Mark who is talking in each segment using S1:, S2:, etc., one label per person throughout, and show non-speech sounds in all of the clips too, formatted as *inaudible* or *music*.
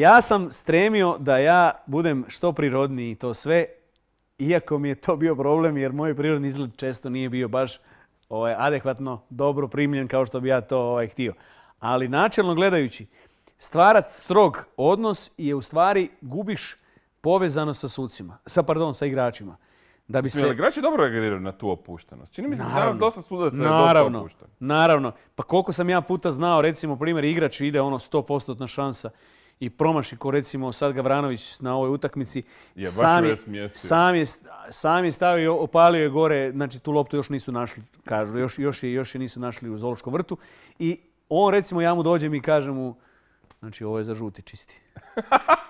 S1: ja sam stremio da ja budem što prirodniji i to sve, iako mi je to bio problem jer moj prirodni izgled često nije bio baš ovaj, adekvatno dobro primljen kao što bi ja to ovaj, htio. Ali načelno gledajući, stvarat strog odnos je u stvari gubiš povezano sa sucima, sa, pardon, sa igračima. Da bi se... igrači dobro reagiraju na tu opuštenost? Čini mi se da dosta sudaca naravno, je dosta opušten. Naravno. Pa koliko sam ja puta znao, recimo, primjer, igrač ide ono 100% šansa i promaši ko recimo sad Gavranović na ovoj utakmici. sam, je, sam, je, stavio, opalio je gore, znači tu loptu još nisu našli, kažu, još, još, je, još je nisu našli u Zološkom vrtu. I on recimo, ja mu dođem i kažem mu, znači ovo je za žuti čisti.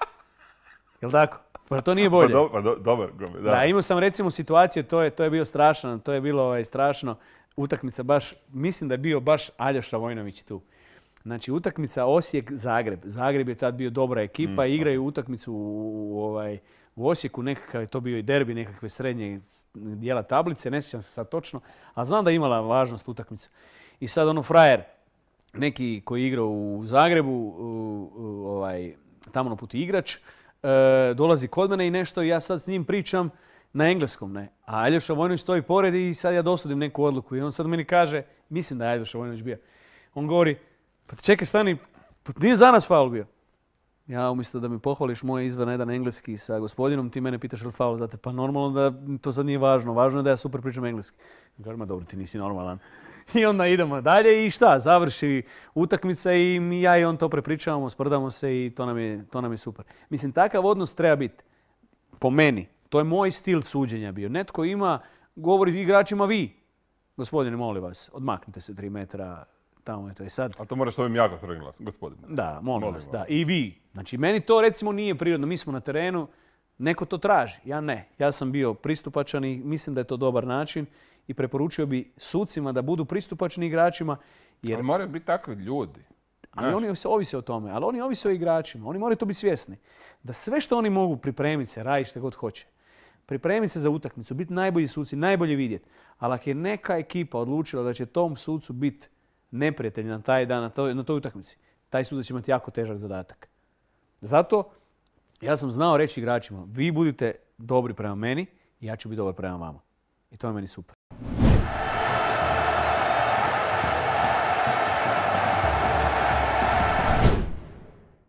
S1: *laughs* Jel tako? Pa to nije pa bolje. Pa dobar, Da. imao sam recimo situaciju, to je, to je bio strašno, to je bilo ovaj, strašno. Utakmica baš, mislim da je bio baš Aljoša Vojnović tu. Znači, utakmica Osijek-Zagreb. Zagreb je tad bio dobra ekipa, mm. igraju utakmicu u, ovaj, u Osijeku, nekakav je to bio i derbi nekakve srednje dijela tablice, ne sjećam se sad točno, a znam da je imala važnost utakmica. I sad ono frajer, neki koji igra u Zagrebu, ovaj, tamo na putu igrač, e, dolazi kod mene i nešto i ja sad s njim pričam na engleskom. Ne? A Aljoša Vojnović stoji pored i sad ja dosudim neku odluku. I on sad meni kaže, mislim da je Aljoša Vojnović bio. On govori, pa čekaj, stani, pa nije za nas faul bio. Ja umjesto da mi pohvališ moj izvan jedan engleski sa gospodinom, ti mene pitaš je li faul zate, Pa normalno da to sad nije važno. Važno je da ja super pričam engleski. ma dobro, ti nisi normalan. *laughs* I onda idemo dalje i šta, završi utakmica i ja i on to prepričavamo, sprdamo se i to nam je, to nam je super. Mislim, takav odnos treba biti. Po meni, to je moj stil suđenja bio. Netko ima, govori igračima vi, gospodine, molim vas, odmaknite se tri metra, tamo je to. I e sad... A to moraš ovim jako srednjim glasom, gospodine. Da, molim, vas, Da. I vi. Znači, meni to recimo nije prirodno. Mi smo na terenu, neko to traži. Ja ne. Ja sam bio pristupačan i mislim da je to dobar način i preporučio bi sucima da budu pristupačni igračima. Jer... Ali moraju biti takvi ljudi. Ali oni ovise o tome, ali oni ovise o igračima. Oni moraju to biti svjesni. Da sve što oni mogu pripremiti se, raditi što god hoće, pripremiti se za utakmicu, biti najbolji suci, najbolje vidjeti. Ali ako je neka ekipa odlučila da će tom sucu biti neprijatelj na taj dan, na toj, na toj utakmici, taj sudac će imati jako težak zadatak. Zato ja sam znao reći igračima, vi budite dobri prema meni, ja ću biti dobar prema vama. I to je meni super.